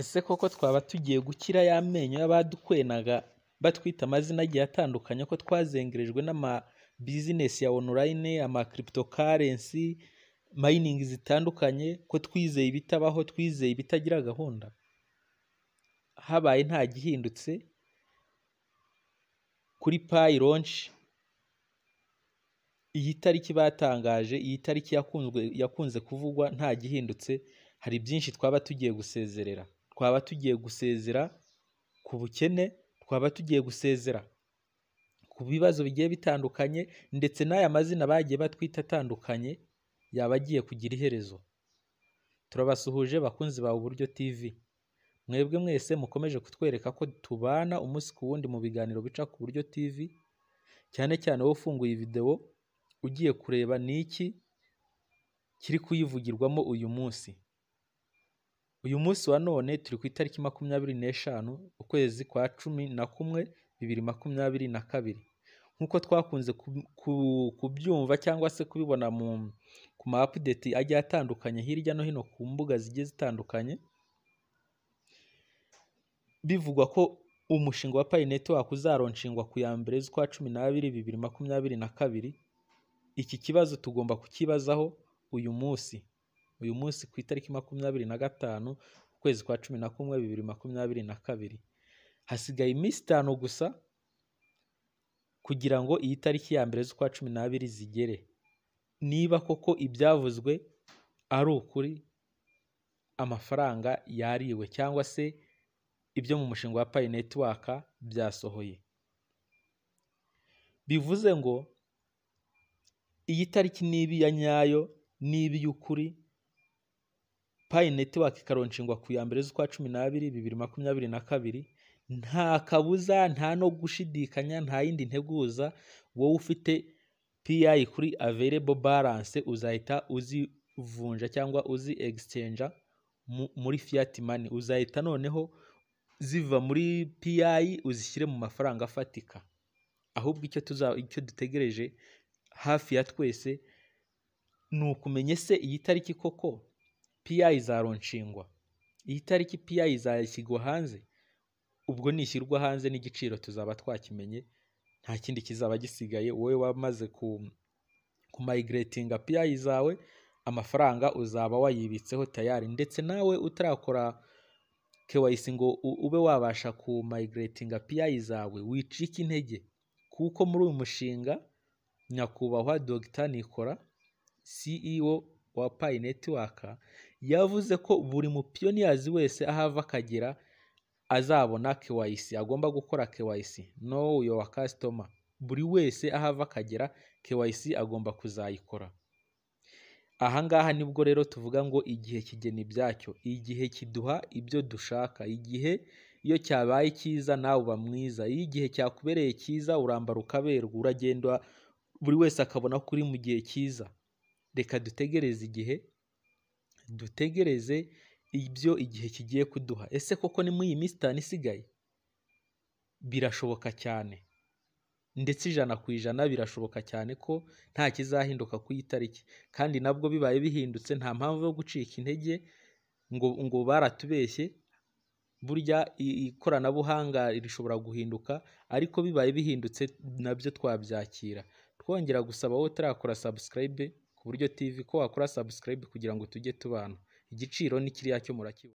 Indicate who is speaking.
Speaker 1: Ese koko twaba tugiye gukira ya menyo y'abadukwenaga batwita amazina agiye atandukanye ko twazengerejwe n'ama bizinesi ya onorayine, ama kiripito karensi, mayiningi zitandukanye, ko twizeye ibitabaho, twizeye ibitagira gahunda? Habaye nta gihindutse kuri payi ronshi, iyi tariki batangaje, iyi tariki yakunze kuvugwa nta gihindutse, hari byinshi twaba tugiye gusezerera. twaba tugiye gusezera ku bukene, twaba tugiye gusezera ku bibazo bigiye bitandukanye ndetse n'aya mazina bagiye batwita atandukanye yaba agiye kugira iherezo. Turabasuhuje bakunzi bawe Uburyo TV, mwebwe mwese mukomeje kutwereka ko tubana umunsi ku wundi mu biganiro bica ku Buryo TV, cyane cyane wowe ufunguye videwo ugiye kureba ni iki kiri kuyivugirwamo uyu munsi. Uyu munsi wa none turi ku itariki makumyabiri n'eshanu ukwezi kwa cumi na kumwe bibiri makumyabiri na kabiri, nk'uko twakunze kubyumva cyangwa se kubibona mu ku ma apudeti agiye atandukanye hirya no hino ku mbuga zigiye zitandukanye, bivugwa ko umushinga wa Pi Network uzarunshingwa ku ya mbere z'ukwa cumi n'abiri bibiri makumyabiri na kabiri, iki kibazo tugomba kukibazaho uyu munsi. uyu munsi ku itariki makumyabiri na gatanu ukwezi kwa cumi na kumwe bibiri makumyabiri na kabiri hasigaye iminsi itanu gusa kugira ngo iyi tariki ya mbere z'ukwa cumi n'abiri zigere niba koko ibyavuzwe ari ukuri amafaranga yariwe cyangwa se ibyo mu mushinga wa payi netiwaka byasohoye bivuze ngo iyi tariki nibi ya nyayo nibi y’ukuri payi netiwaka ikarunshingwa ku ya mbere z'ukwa cumi n'abiri bibiri makumyabiri na kabiri nta kabuza nta no gushidikanya nta yindi nteguza wowe ufite piyayi kuri averebo baranse uzahita uzivunja cyangwa uzi egisicenja muri fiyati mani uzahita noneho ziva muri piyayi uzishyire mu mafaranga afatika ahubwo icyo icyo dutegereje hafi ya twese ni ukumenya se iyi tariki koko PI izarunshingwa, iyi tariki PI izashyirwa hanze ubwo nishyirwa hanze n'igiciro tuzaba twakimenye nta kindi kizaba gisigaye wowe wamaze kumayigiretinga PI zawe amafaranga uzaba wayibitseho tayari ndetse nawe utarakora KYC ngo ube wabasha kumayigiretinga PI zawe wicike intege kuko muri uyu mushinga nyakubahwa Dr nikola CEO wa Pi Network yavuze ko buri mupiyoniyazi wese aho ava akagera azabona KYC agomba gukora KYC no your customer buri wese aho ava akagera KYC agomba kuzayikora aha ngaha nibwo rero tuvuga ngo igihe kigena ibyacyo igihe kiduha ibyo dushaka igihe iyo cyabaye cyiza nawe uba mwiza iyo igihe cyakubereye cyiza urambara ukaberwa uragenda buri wese akabona ko uri mu gihe cyiza reka dutegereze igihe dutegereze ibyo igihe kigiye kuduha ese koko ni muri iyi minsi itanu isigaye birashoboka cyane ndetse ijana ku ijana birashoboka cyane ko nta kizahinduka ku itariki kandi nabwo bibaye bihindutse nta mpamvu yo gucika intege ngo ngo baratubeshye burya ikoranabuhanga rishobora guhinduka ariko bibaye bihindutse nabyo twabyakira twongera gusaba wowe utarakora subscribe uburyo TV ko wakora subscribe kugira ngo tujye tubana, igiciro ni kiriya cyo murakibona.